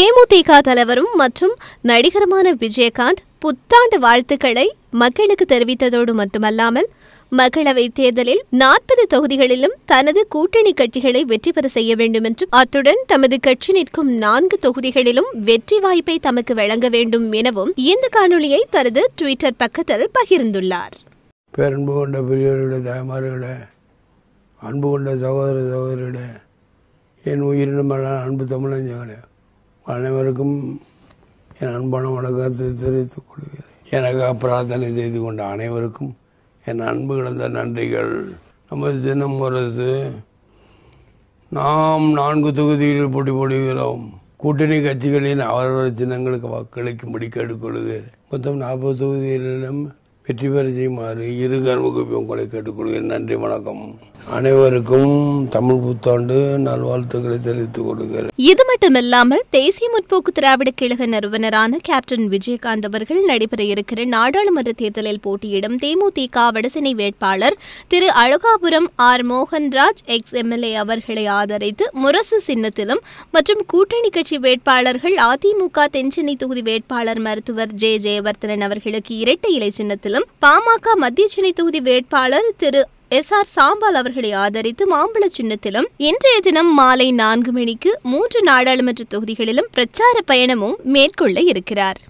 தேமுதிக தலைவரும் மற்றும் நடிகருமான விஜயகாந்த் புத்தாண்டு வாழ்த்துக்களை மக்களுக்கு தெரிவித்ததோடு மட்டுமல்லாமல் மக்களவை தேர்தலில் நாற்பது தொகுதிகளிலும் தனது கூட்டணி கட்சிகளை வெற்றி பெற செய்ய வேண்டும் என்றும் அத்துடன் தமது கட்சி நிற்கும் நான்கு தொகுதிகளிலும் வெற்றி வாய்ப்பை தமக்கு வழங்க வேண்டும் எனவும் இந்த காணொலியை தனது ட்விட்டர் பக்கத்தில் பகிர்ந்துள்ளார் பேரன்பு கொண்ட பெரியவர்களே தாய்மார்களே அன்பு கொண்ட சகோதர சகோதரிகளே என் உயிரினமெல்லாம் அன்பு அனைவருக்கும் என் அன்பான வணக்கத்தை தெரிவித்துக் கொள்கிறேன் எனக்காக பிரார்த்தனை செய்து கொண்ட அனைவருக்கும் என் அன்பு கலந்த நன்றிகள் நமது சின்னம் அரசு நாம் நான்கு தொகுதிகளில் போட்டி போடுகிறோம் கூட்டணி கட்சிகளின் அவரவர் சின்னங்களுக்கு வாக்களிக்கும்படி கேட்டுக்கொள்கிறேன் மொத்தம் நாற்பது தொகுதிகளிலும் வெற்றி பெற செய்யுமாறு இரு கர்மகுப்பி உங்களை கேட்டுக்கொள்கிறேன் நன்றி வணக்கம் அனைவருக்கும் தமிழ் புத்தாண்டு நல்வாழ்த்துக்களை தெரிவித்துக் கொள்கிறேன் இது மட்டுமில்லாமல் தேசிய முற்போக்கு திராவிட கழக நிறுவனரான கேப்டன் விஜயகாந்த் அவர்கள் நடைபெற இருக்கிற நாடாளுமன்ற தேர்தலில் போட்டியிடும் தேமுதிக வடசினை வேட்பாளர் Thiru Azhagapuram R Mohanraj ex MLA அவர்களை ஆதரித்து முரசு சின்னத்திலும் மற்றும் கூட்டணி கட்சி வேட்பாளர்கள் அதிமுக தென்சென்னை தொகுதி வேட்பாளர் மருத்துவர் ஜே ஜெயவர்தனன் அவர்களுக்கு இரட்டை இலை சின்னத்திலும் என்றும் பாமக மத்திய சென்னை தொகுதி வேட்பாளர் திரு எஸ் ஆர் சாம்பால் அவர்களை ஆதரித்து மாம்பழ சின்னத்திலும் இன்றைய தினம் மாலை நான்கு மணிக்கு மூன்று நாடாளுமன்ற தொகுதிகளிலும் பிரச்சார பயணமும் மேற்கொள்ள இருக்கிறார்